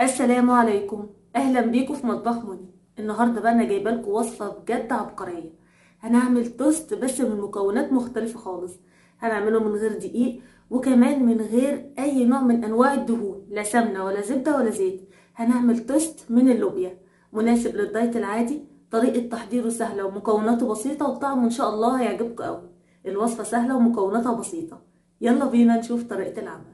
السلام عليكم اهلا بيكم في مطبخ موني النهارده بقى انا جايبه لكم وصفه بجد عبقريه هنعمل توست بس من مكونات مختلفه خالص هنعمله من غير دقيق وكمان من غير اي نوع من انواع الدهون لا سمنه ولا زبده ولا زيت هنعمل توست من اللوبيا مناسب للدايت العادي طريقه تحضيره سهله ومكوناته بسيطه وطعمه ان شاء الله هيعجبكم قوي الوصفه سهله ومكوناتها بسيطه يلا بينا نشوف طريقه العمل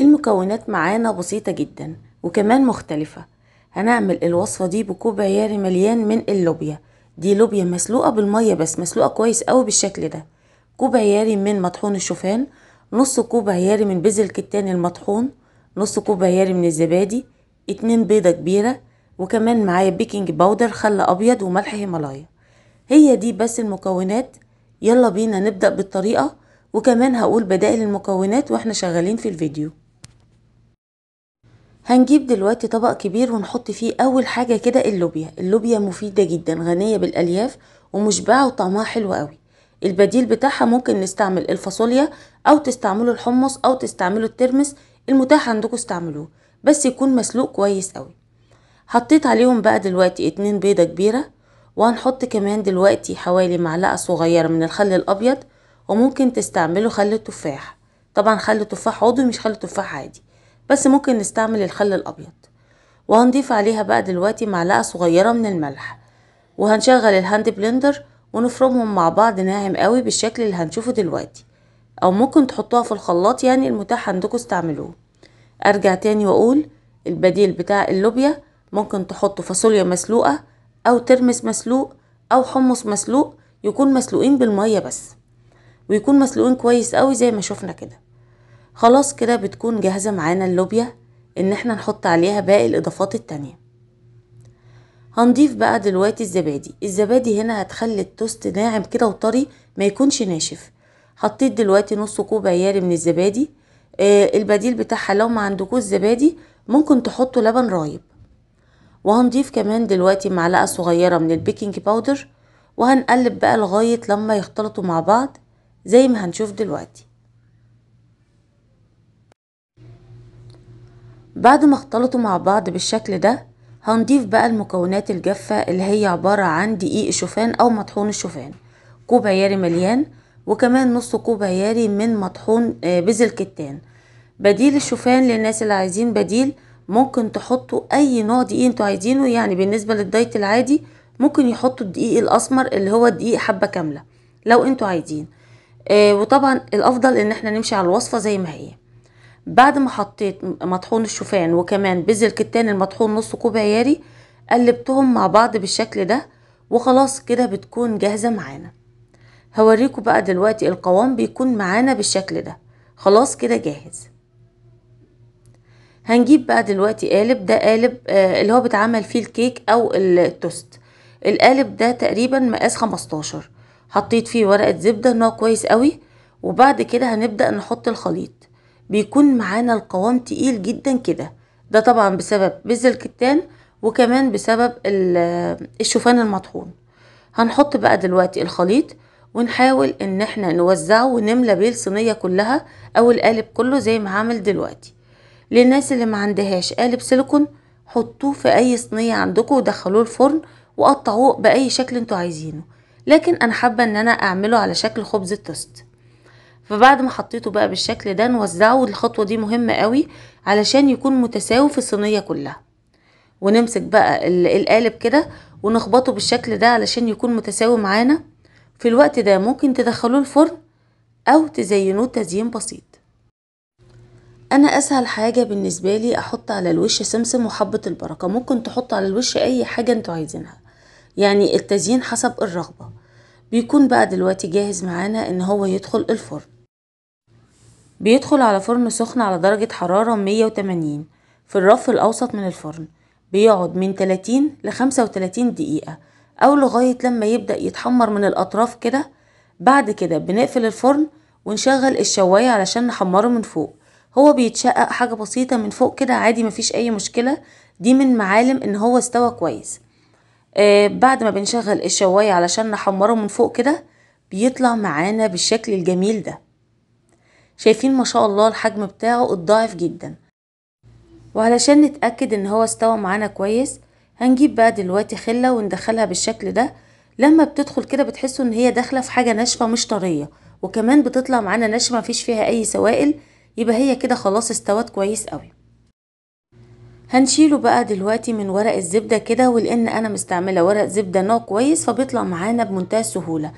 المكونات معانا بسيطة جدا وكمان مختلفة هنعمل الوصفة دي بكوب عيار مليان من اللوبيا دي لوبيا مسلوقة بالمية بس مسلوقة كويس قوي بالشكل ده كوب عياري من مطحون الشوفان نص كوب عياري من بذر الكتان المطحون نص كوب عياري من الزبادي اتنين بيضة كبيرة وكمان معايا بيكنج باودر خل ابيض وملح هيمالايا هي دي بس المكونات يلا بينا نبدأ بالطريقة وكمان هقول بدائل المكونات واحنا شغالين في الفيديو هنجيب دلوقتي طبق كبير ونحط فيه اول حاجة كده اللوبيا اللوبيا مفيدة جدا غنية بالالياف ومشبعة وطعمها حلو قوي البديل بتاعها ممكن نستعمل الفاصوليا او تستعملوا الحمص او تستعملوا الترمس المتاح عندكم استعملوه بس يكون مسلوق كويس قوي حطيت عليهم بقى دلوقتي اتنين بيضة كبيرة وهنحط كمان دلوقتي حوالي معلقة صغيرة من الخل الابيض وممكن تستعملوا خل التفاح طبعا خل تفاح عضوي مش خل تفاح عادي بس ممكن نستعمل الخل الأبيض وهنضيف عليها بقى دلوقتي معلقة صغيرة من الملح وهنشغل الهاند بلندر ونفرمهم مع بعض ناعم قوي بالشكل اللي هنشوفه دلوقتي أو ممكن تحطوها في الخلاط يعني المتاح عندكم استعملوه أرجع تاني وأقول البديل بتاع اللوبيا ممكن تحطوا فاصوليا مسلوقة أو ترمس مسلوق أو حمص مسلوق يكون مسلوقين بالمية بس ويكون مسلوقين كويس قوي زي ما شفنا كده خلاص كده بتكون جاهزة معانا اللوبيا ان احنا نحط عليها باقي الاضافات التانية هنضيف بقى دلوقتي الزبادي الزبادي هنا هتخلي التوست ناعم كده وطري ما يكونش ناشف حطيت دلوقتي نص كوب عياري من الزبادي آه البديل بتاعها لو ما عندكوش زبادي ممكن تحطوا لبن رايب وهنضيف كمان دلوقتي معلقة صغيرة من البيكنج باودر وهنقلب بقى لغاية لما يختلطوا مع بعض زي ما هنشوف دلوقتي بعد ما اختلطوا مع بعض بالشكل ده هنضيف بقى المكونات الجافة اللي هي عبارة عن دقيق شوفان أو مطحون الشوفان كوب عياري مليان وكمان نص كوب عياري من مطحون آه، بزل كتان بديل الشوفان للناس اللي عايزين بديل ممكن تحطوا أي نوع دقيق انتوا عايزينه يعني بالنسبة للدايت العادي ممكن يحطوا الدقيق الأسمر اللي هو الدقيق حبة كاملة لو انتوا عايزين آه، وطبعا الأفضل إن احنا نمشي على الوصفة زي ما هي بعد ما حطيت مطحون الشوفان وكمان بذر الكتان المطحون نص كوب عياري قلبتهم مع بعض بالشكل ده وخلاص كده بتكون جاهزة معانا هوريكم بقى دلوقتي القوام بيكون معانا بالشكل ده خلاص كده جاهز هنجيب بقى دلوقتي قالب ده قالب آه اللي هو بيتعمل فيه الكيك او التوست القالب ده تقريبا مقاس 15 حطيت فيه ورقة زبدة نوع كويس قوي وبعد كده هنبدأ نحط الخليط بيكون معانا القوام تقيل جدا كده ده طبعا بسبب بذر الكتان وكمان بسبب الشوفان المطحون هنحط بقى دلوقتي الخليط ونحاول ان احنا نوزعه ونملى بيه الصينيه كلها او القالب كله زي ما هعمل دلوقتي للناس اللي ما عندهاش قالب سيليكون حطوه في اي صينيه عندكم ودخلوه الفرن وقطعوه باي شكل انتوا عايزينه لكن انا حابه ان انا اعمله على شكل خبز التوست فبعد ما حطيته بقى بالشكل ده نوزعه الخطوة دي مهمة قوي علشان يكون متساوي في الصينية كلها ونمسك بقى القالب كده ونخبطه بالشكل ده علشان يكون متساوي معانا في الوقت ده ممكن تدخلوه الفرن او تزينوه تزيين بسيط انا اسهل حاجه بالنسبه لي احط على الوش سمسم وحبه البركه ممكن تحط على الوش اي حاجه انتوا عايزينها يعني التزيين حسب الرغبه بيكون بقى دلوقتي جاهز معانا ان هو يدخل الفرن بيدخل على فرن سخن على درجة حرارة 180 في الرف الأوسط من الفرن بيقعد من 30 ل 35 دقيقة أو لغاية لما يبدأ يتحمر من الأطراف كده بعد كده بنقفل الفرن ونشغل الشواية علشان نحمره من فوق هو بيتشقق حاجة بسيطة من فوق كده عادي مفيش أي مشكلة دي من معالم إن هو استوى كويس آه بعد ما بنشغل الشواية علشان نحمره من فوق كده بيطلع معانا بالشكل الجميل ده شايفين ما شاء الله الحجم بتاعه اتضاعف جدا وعلشان نتأكد ان هو استوى معانا كويس هنجيب بقى دلوقتي خلة وندخلها بالشكل ده لما بتدخل كده بتحسوا ان هي داخلة في حاجة ناشفة مش طرية وكمان بتطلع معانا ناشفة مفيش فيها اي سوائل يبقى هي كده خلاص استوت كويس قوي هنشيله بقى دلوقتي من ورق الزبدة كده ولان انا مستعملة ورق زبدة نوع كويس فبيطلع معانا بمنتهى السهولة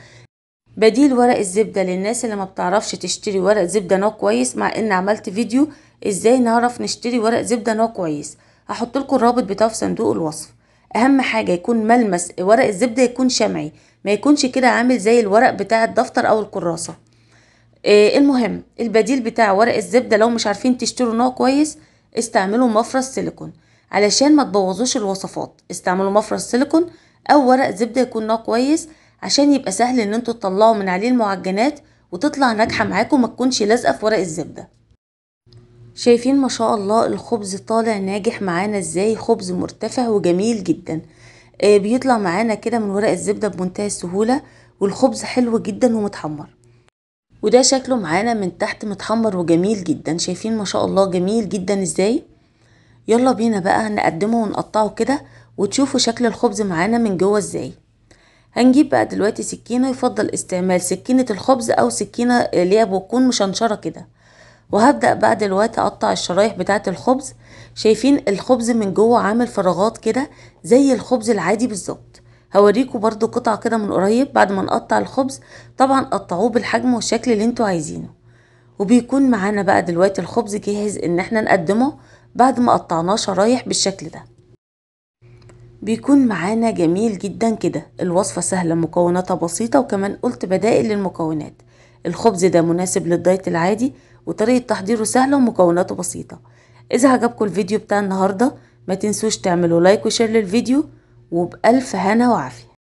بديل ورق الزبدة للناس اللي ما بتعرفش تشتري ورق زبدة نوع كويس مع ان عملت فيديو ازاي نعرف نشتري ورق زبدة نوع كويس هحط لكم الرابط بتاعه في صندوق الوصف اهم حاجة يكون ملمس ورق الزبدة يكون شمعي ما يكونش كده عامل زي الورق بتاع الدفتر او الكراسة إيه المهم البديل بتاع ورق الزبدة لو مش عارفين تشتروا نوع كويس استعملوا مفرز سيليكون علشان ما تبوظوش الوصفات استعملوا مفرز سيليكون او ورق زبدة يكون نوع كويس عشان يبقى سهل ان انتوا تطلعوا من عليه المعجنات وتطلع ناجحه معاكم ما تكونش لازقه في ورق الزبده شايفين ما شاء الله الخبز طالع ناجح معانا ازاي خبز مرتفع وجميل جدا آه، بيطلع معانا كده من ورق الزبده بمنتهى السهوله والخبز حلو جدا ومتحمر وده شكله معانا من تحت متحمر وجميل جدا شايفين ما شاء الله جميل جدا ازاي يلا بينا بقى نقدمه ونقطعه كده وتشوفوا شكل الخبز معانا من جوه ازاي هنجيب بقى دلوقتي سكينة يفضل استعمال سكينة الخبز او سكينة اللي هي بتكون مشنشرة كده وهبدأ بقى دلوقتي اقطع الشرايح بتاعة الخبز شايفين الخبز من جوه عامل فراغات كده زي الخبز العادي بالظبط هوريكوا برضو قطع كده من قريب بعد ما نقطع الخبز طبعا قطعوه بالحجم والشكل اللي انتوا عايزينه وبيكون معانا بقى دلوقتي الخبز جاهز ان احنا نقدمه بعد ما قطعناه شرايح بالشكل ده بيكون معانا جميل جدا كده الوصفة سهلة مكوناتها بسيطة وكمان قلت بدائل للمكونات الخبز ده مناسب للدايت العادي وطريقة تحضيره سهلة ومكوناته بسيطة إذا عجبكم الفيديو بتاع النهاردة ما تنسوش تعملوا لايك وشير للفيديو وبألف هنا وعافية